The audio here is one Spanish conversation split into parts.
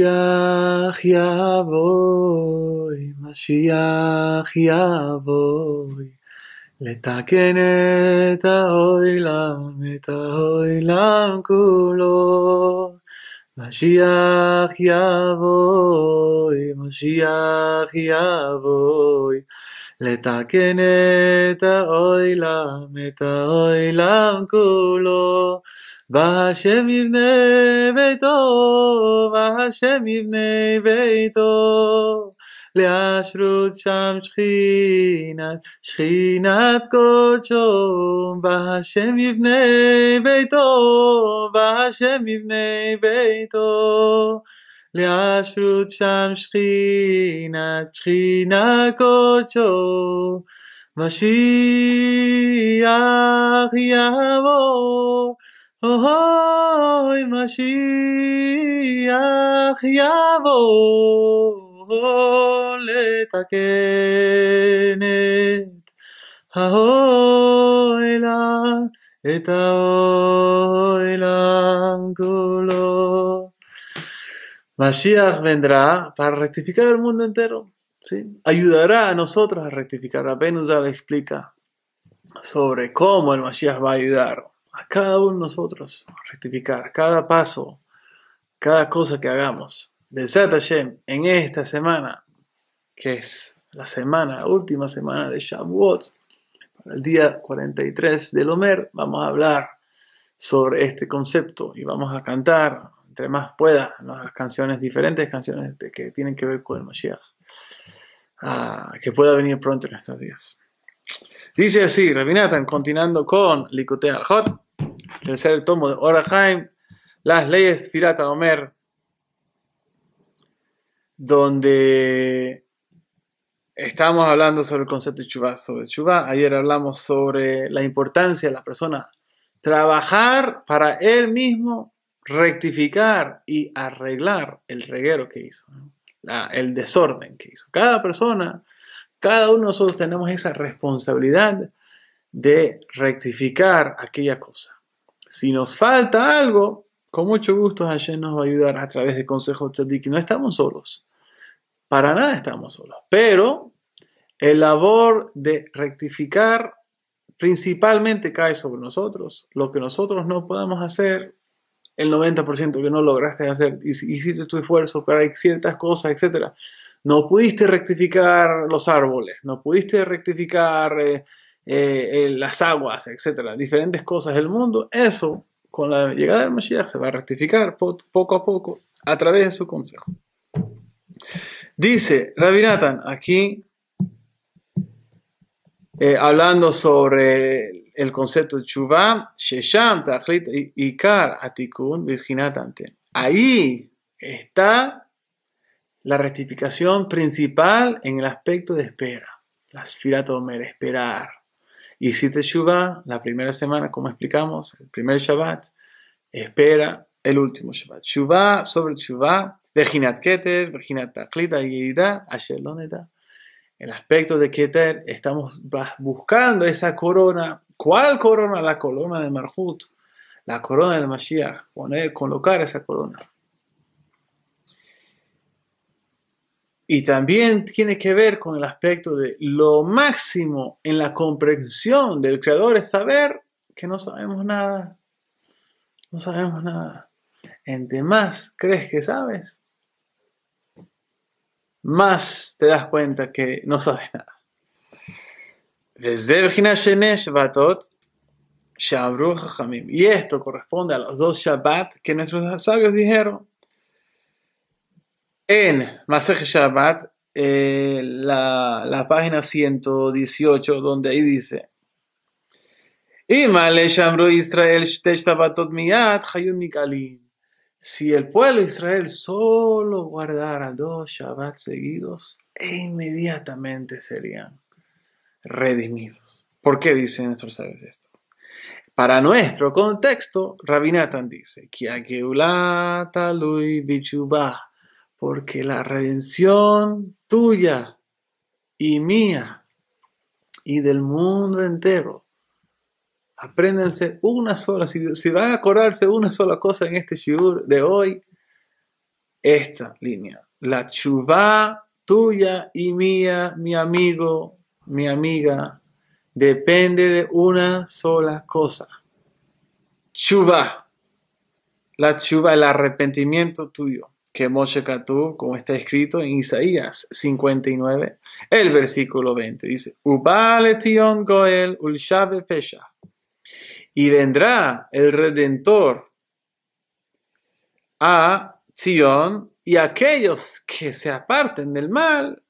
משיח יבוא, משיח יבוא, לתקן את העולם, את העולם כולו. משיח יבוא, משיח יבוא, לתקן את העולם, את העולם כולו. והשם יבנה ביתו, והשם יבנה ביתו. להשרות שם שכינת, שכינת קודשו, והשם יבנה ביתו, והשם יבנה ביתו. להשרות שם שכינת, שכינת קודשו, משיח יבוא. Hoy Mashiach יבוא לתקן el Mashiach vendrá para rectificar el mundo entero. ¿sí? Ayudará a nosotros a rectificar. la penusa le explica sobre cómo el Mashiach va a ayudar a cada uno de nosotros rectificar cada paso, cada cosa que hagamos. de Hashem en esta semana, que es la semana, la última semana de Shavuot, para el día 43 del Omer, vamos a hablar sobre este concepto y vamos a cantar, entre más pueda, las canciones diferentes, canciones que tienen que ver con el Mashiach, ah, que pueda venir pronto en estos días. Dice así, Rabinatan, continuando con Likutei hot tercer tomo de Orahaim, las leyes pirata Omer, donde estamos hablando sobre el concepto de chuba, sobre Ayer hablamos sobre la importancia de la persona trabajar para él mismo, rectificar y arreglar el reguero que hizo, el desorden que hizo. Cada persona cada uno de nosotros tenemos esa responsabilidad de rectificar aquella cosa. Si nos falta algo, con mucho gusto Hashem nos va a ayudar a través de consejos Tzaddik. No estamos solos. Para nada estamos solos. Pero el labor de rectificar principalmente cae sobre nosotros. Lo que nosotros no podamos hacer, el 90% que no lograste hacer, hiciste tu esfuerzo, para ciertas cosas, etcétera no pudiste rectificar los árboles, no pudiste rectificar eh, eh, eh, las aguas, etcétera, diferentes cosas del mundo, eso con la llegada del Mashiach se va a rectificar poco a poco a través de su consejo. Dice Rabinatan aquí, hablando sobre el concepto de Chuvá, Shesham, y Ikar, Atikun, Virginatante. Ahí está la rectificación principal en el aspecto de espera. La Tomer, esperar. Y Hiciste Shuvah la primera semana, como explicamos, el primer Shabbat, espera el último Shabbat. Shuvah sobre Shuvah, Veginat Keter, Veginat Taklita, Yerida, Asher En El aspecto de Keter, estamos buscando esa corona. ¿Cuál corona? La corona de Marhut, la corona del Mashiach, poner, colocar esa corona. Y también tiene que ver con el aspecto de lo máximo en la comprensión del Creador es saber que no sabemos nada. No sabemos nada. Entre más crees que sabes, más te das cuenta que no sabes nada. Y esto corresponde a los dos Shabbat que nuestros sabios dijeron en Masej Shabbat, eh, la, página 118, donde ahí dice, Israel Si el pueblo de Israel solo guardara dos Shabbat seguidos, e inmediatamente serían redimidos. ¿Por qué dicen nuestros esto? Para nuestro contexto, Rabinatan dice, Kiakeulata lui bichubah porque la redención tuya y mía y del mundo entero. Apréndanse una sola, si, van a acordarse una sola cosa en este shiur de hoy, esta línea. La chuva tuya y mía, mi amigo, mi amiga, depende de una sola cosa. Chuva. La chuva, el arrepentimiento tuyo que Moshe Katú, como está escrito en Isaías 59, el versículo 20, dice, Goel Pesha. Y vendrá el Redentor a Sion y aquellos que se aparten del mal,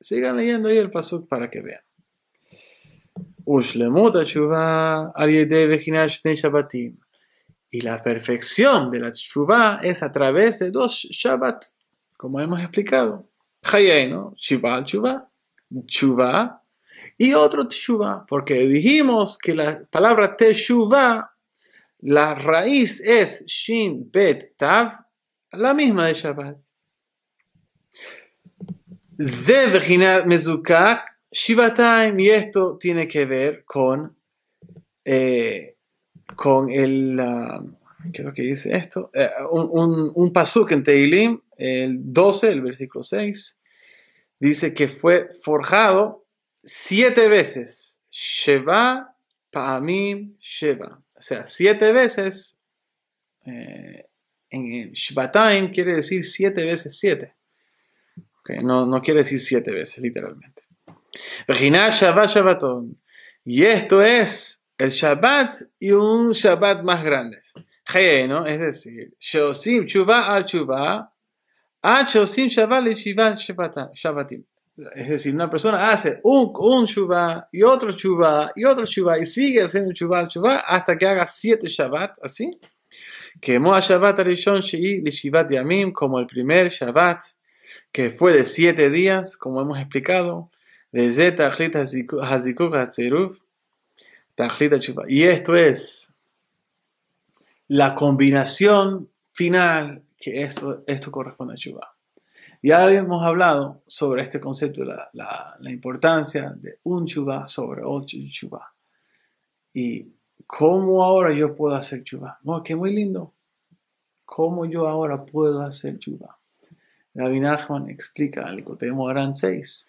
sigan leyendo ahí el Paso para que vean. Ushlemut Al ne shabatim. Y la perfección de la Shuvah es a través de dos Shabbat, como hemos explicado. ¿no? Shuvah, Shuvah, Shuvah y otro Teshuvah, porque dijimos que la palabra Teshuvah, la raíz es Shin Bet Tav, la misma de Shabbat. Ze Mezukak, Mezukah, y esto tiene que ver con. Eh, con el, ah, es lo que dice esto? Eh, un, pasuk en Teilim, el 12, el versículo 6, dice que fue forjado siete veces. Sheba, Paamim, Sheba. O sea, siete veces. Eh, en shvatayim quiere decir siete veces siete. no, no quiere decir siete veces, literalmente. Y esto es el Shabbat y un Shabbat más grandes. ¿no? Es decir, Shosim chuva al Chubá, Shosim Shabbat y Shabbatim. Es decir, una persona hace un, un y otro chuva y otro chuva y sigue haciendo Shubá al chuba hasta que haga siete Shabbat, así. Que Moa Shabbat Arishon Shei Lishivat Yamim, como el primer Shabbat, que fue de siete días, como hemos explicado. desde Achlit Hazikuk Hazeruf. Y esto es la combinación final que esto, esto corresponde a chuba Ya habíamos hablado sobre este concepto, la, importancia de un chuba sobre otro chuba Y cómo ahora yo puedo hacer chuba No, que muy lindo. ¿Cómo yo ahora puedo hacer chuba la Nachman explica algo. Tenemos gran 6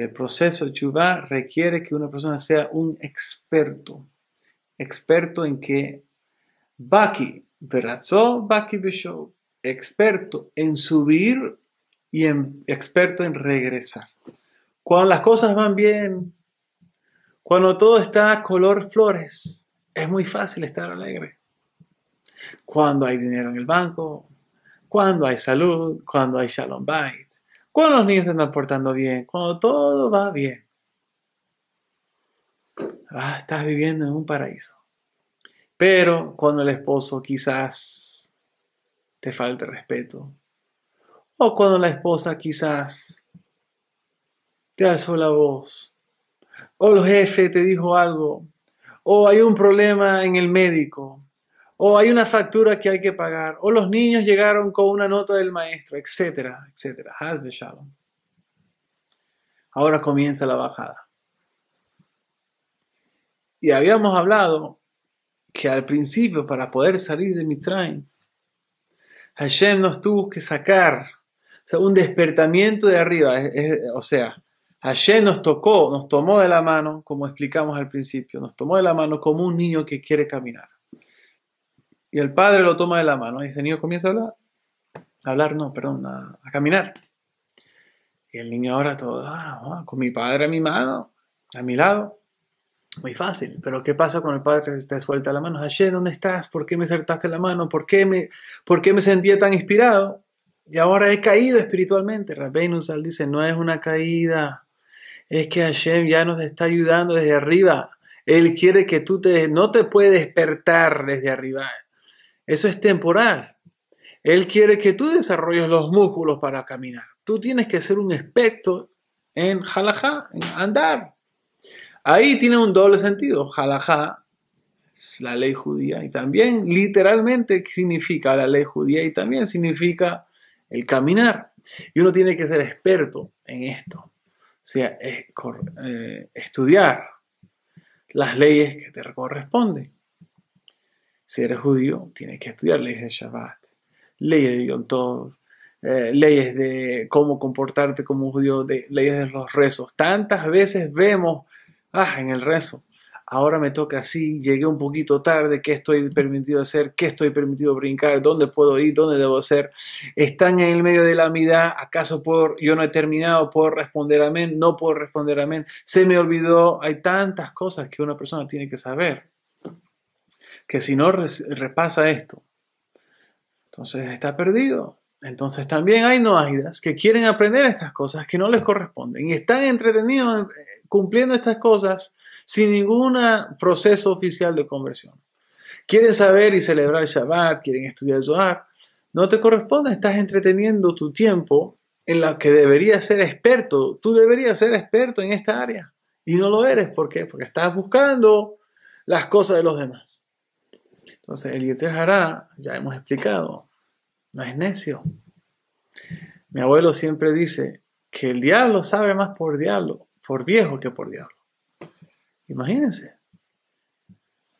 el proceso de Chubá requiere que una persona sea un experto. Experto en que Baki Verazó, Baki Bishov. Experto en subir y en, experto en regresar. Cuando las cosas van bien, cuando todo está color flores, es muy fácil estar alegre. Cuando hay dinero en el banco, cuando hay salud, cuando hay shalom bay, cuando los niños se están portando bien, cuando todo va bien. Ah, estás viviendo en un paraíso. Pero cuando el esposo quizás te falte respeto, o cuando la esposa quizás te alzó la voz, o el jefe te dijo algo, o hay un problema en el médico, o hay una factura que hay que pagar, o los niños llegaron con una nota del maestro, etcétera, etcétera. Ahora comienza la bajada. Y habíamos hablado que al principio, para poder salir de Mitraim, Hashem nos tuvo que sacar, o un despertamiento de arriba, o sea, Hashem nos tocó, nos tomó de la mano, como explicamos al principio, nos tomó de la mano como un niño que quiere caminar. Y el padre lo toma de la mano y ese niño, comienza a hablar. A hablar, no, perdón, a, caminar. Y el niño ahora todo, ah, ah, con mi padre a mi mano, a mi lado. Muy fácil, pero ¿qué pasa cuando el padre te suelta la mano? Hashem, ¿dónde estás? ¿Por qué me acertaste la mano? ¿Por qué me, por me sentía tan inspirado? Y ahora he caído espiritualmente. Rabbeinus dice, no es una caída, es que Hashem ya nos está ayudando desde arriba. Él quiere que tú te, no te puedes despertar desde arriba. Eso es temporal. Él quiere que tú desarrolles los músculos para caminar. Tú tienes que ser un experto en halajá, en andar. Ahí tiene un doble sentido. Halajá es la ley judía y también literalmente significa la ley judía y también significa el caminar. Y uno tiene que ser experto en esto. O sea, eh, estudiar las leyes que te corresponden. Si eres judío, tienes que estudiar leyes de Shabbat, leyes de Yom eh, leyes de cómo comportarte como judío, leyes de los rezos. Tantas veces vemos, ah, en el rezo, ahora me toca así, llegué un poquito tarde, qué estoy permitido hacer, qué estoy permitido brincar, dónde puedo ir, dónde debo hacer. Están en el medio de la mitad, acaso por yo no he terminado, puedo responder amén, no puedo responder amén, se me olvidó, hay tantas cosas que una persona tiene que saber que si no repasa esto, entonces está perdido. Entonces también hay noáidas que quieren aprender estas cosas que no les corresponden y están entretenidos eh, cumpliendo estas cosas sin ningún proceso oficial de conversión. Quieren saber y celebrar Shabbat, quieren estudiar Zohar. No te corresponde, estás entreteniendo tu tiempo en la que deberías ser experto. Tú deberías ser experto en esta área y no lo eres. ¿Por qué? Porque estás buscando las cosas de los demás. Entonces, el Yetzer ya hemos explicado, no es necio. Mi abuelo siempre dice que el diablo sabe más por diablo, por viejo que por diablo. Imagínense.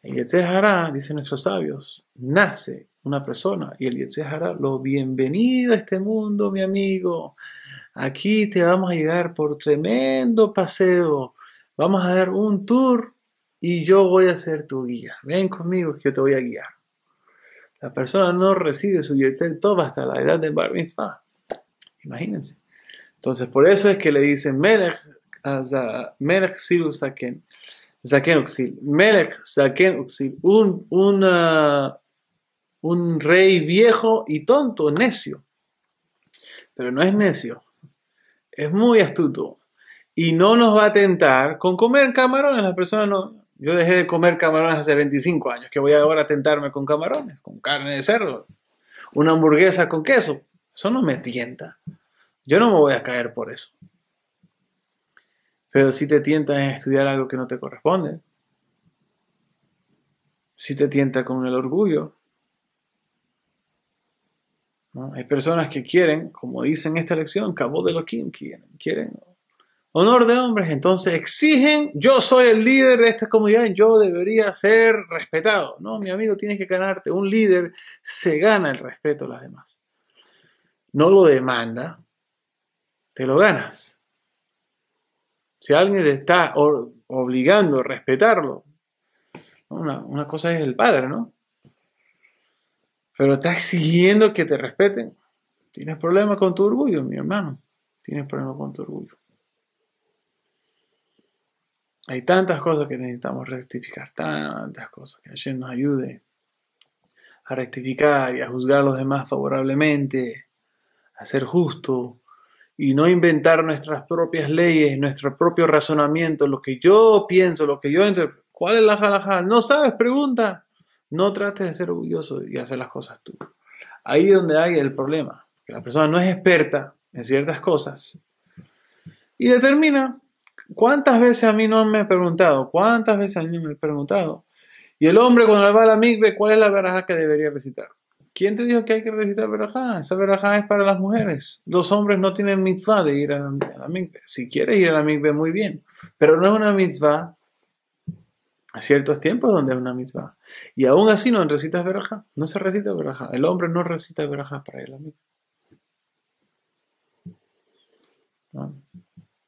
El Yetzer Hará, dicen nuestros sabios, nace una persona y el Yetzer lo bienvenido a este mundo, mi amigo. Aquí te vamos a llegar por tremendo paseo. Vamos a dar un tour y yo voy a ser tu guía. Ven conmigo que yo te voy a guiar. La persona no recibe su Yetzer todo hasta la edad de Bar Imagínense. Entonces, por eso es que le dicen Melech, a Silu Zaken. Uxil. Melech Zaken Uxil. Un, un rey viejo y tonto, necio. Pero no es necio. Es muy astuto. Y no nos va a tentar con comer camarones. la persona no, yo dejé de comer camarones hace 25 años, que voy ahora a tentarme con camarones, con carne de cerdo, una hamburguesa con queso. Eso no me tienta. Yo no me voy a caer por eso. Pero si te tienta en estudiar algo que no te corresponde, si te tienta con el orgullo, Hay personas que quieren, como dicen en esta lección, cabo de lo que quieren, quieren honor de hombres, entonces exigen, yo soy el líder de esta comunidad, yo debería ser respetado. No, mi amigo, tienes que ganarte. Un líder se gana el respeto de las demás. No lo demanda, te lo ganas. Si alguien te está obligando a respetarlo, una, una cosa es el padre, ¿no? Pero está exigiendo que te respeten. Tienes problemas con tu orgullo, mi hermano. Tienes problemas con tu orgullo. Hay tantas cosas que necesitamos rectificar, tantas cosas que ayer nos ayude a rectificar y a juzgar a los demás favorablemente, a ser justo y no inventar nuestras propias leyes, nuestro propio razonamiento, lo que yo pienso, lo que yo entiendo. ¿Cuál es la jalajal? No sabes, pregunta. No trates de ser orgulloso y hacer las cosas tú. Ahí es donde hay el problema, que la persona no es experta en ciertas cosas y determina ¿Cuántas veces a mí no me he preguntado? ¿Cuántas veces a mí me he preguntado? Y el hombre cuando va a la migbe, ¿cuál es la verajá que debería recitar? ¿Quién te dijo que hay que recitar verajá? Esa verajá es para las mujeres. Los hombres no tienen mitzvah de ir a la, migbe. Si quieres ir a la migbe, muy bien. Pero no es una mitzvah a ciertos tiempos donde es una mitzvah. Y aún así no recitas verajá. No se recita verajá. El hombre no recita verajá para ir a la migbe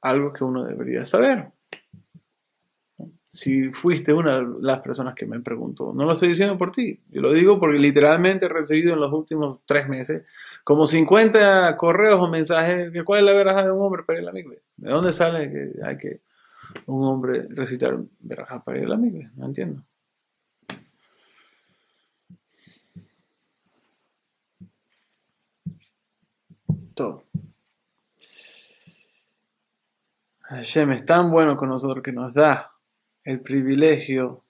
algo que uno debería saber. Si fuiste una de las personas que me preguntó, no lo estoy diciendo por ti, yo lo digo porque literalmente he recibido en los últimos tres meses como 50 correos o mensajes que cuál es la veraja de un hombre para ir el amigo. ¿De dónde sale que hay que un hombre recitar veraja para ir el amigo? No entiendo. Todo. Hashem es tan bueno con nosotros que nos da el privilegio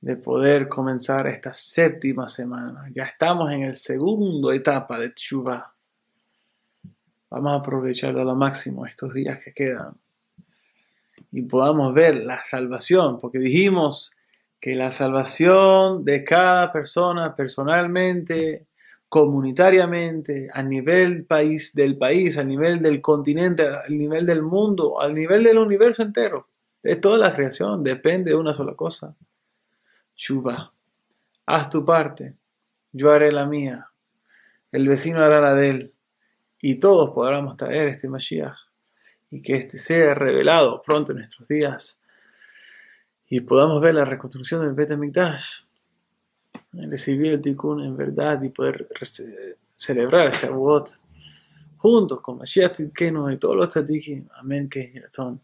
de poder comenzar esta séptima semana. Ya estamos en el segundo etapa de Chuba. Vamos a aprovecharlo a lo máximo estos días que quedan y podamos ver la salvación, porque dijimos que la salvación de cada persona personalmente comunitariamente, a nivel país del país, a nivel del continente, a nivel del mundo, al nivel del universo entero. De toda la creación depende de una sola cosa. Chuba, haz tu parte, yo haré la mía, el vecino hará la de él, y todos podremos traer este Mashiach, y que este sea revelado pronto en nuestros días, y podamos ver la reconstrucción del Betamikdash recibir el Tikkun en verdad y poder celebrar el Shavuot junto con Mashiach Tikkenu y todos los tzadikim. Amén, que son.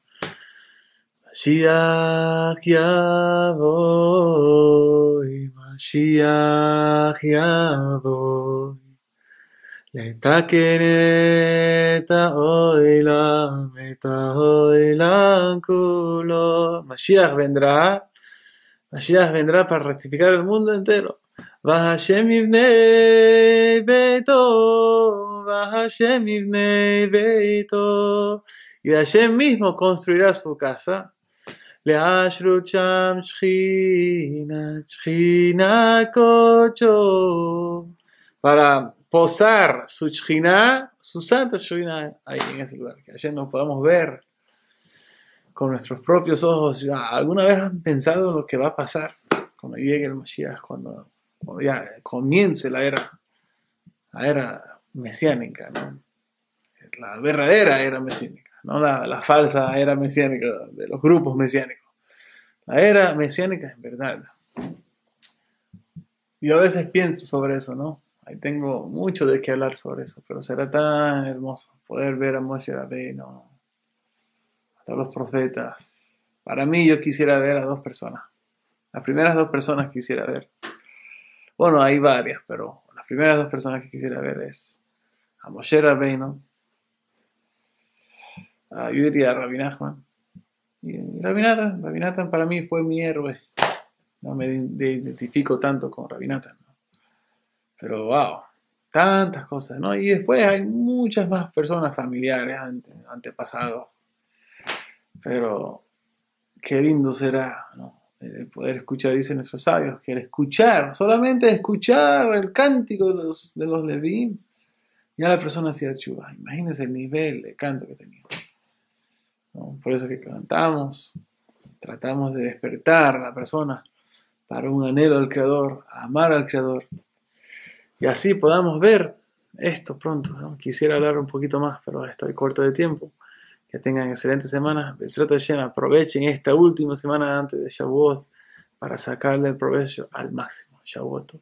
Mashiach Yavoy, Mashiach Yavoy, לתקן את האוילם, את האוילם כולו. משיח vendrá Mashiach vendrá para rectificar el mundo entero. Hashem ibnei beito, Hashem ibnei beito. Y Hashem mismo construirá su casa. Le ashrucham שכינה, שכינה kocho, Para posar su china, su santa china ahí en ese lugar, que ayer no podemos ver con nuestros propios ojos. ¿Alguna vez han pensado lo que va a pasar cuando llegue el Mashiach, cuando, ya comience la era, la era mesiánica, la verdadera era mesiánica, no la, falsa era mesiánica de los grupos mesiánicos? La era mesiánica es verdad. Yo a veces pienso sobre eso, ¿no? Ahí tengo mucho de qué hablar sobre eso, pero será tan hermoso poder ver a Moshe Rabbeinu, todos los profetas. Para mí yo quisiera ver a dos personas. Las primeras dos personas que quisiera ver. Bueno, hay varias, pero las primeras dos personas que quisiera ver es a Moshe Rabbeinu, a, yo diría a Y, Rabinatan, Rabinatan para mí fue mi héroe. No me identifico tanto con Rabinatan. Pero wow, tantas cosas, ¿no? Y después hay muchas más personas familiares, antepasados, pero qué lindo será poder escuchar, dicen nuestros sabios, que el escuchar, solamente escuchar el cántico de los, de Levín, ya la persona se chuva. Imagínense el nivel de canto que tenía. Por eso que cantamos, tratamos de despertar a la persona para un anhelo al Creador, amar al Creador. Y así podamos ver esto pronto. Quisiera hablar un poquito más, pero estoy corto de tiempo. Que tengan excelente semana. Aprovechen esta última semana antes de Shavuot para sacarle el provecho al máximo. Shavuot.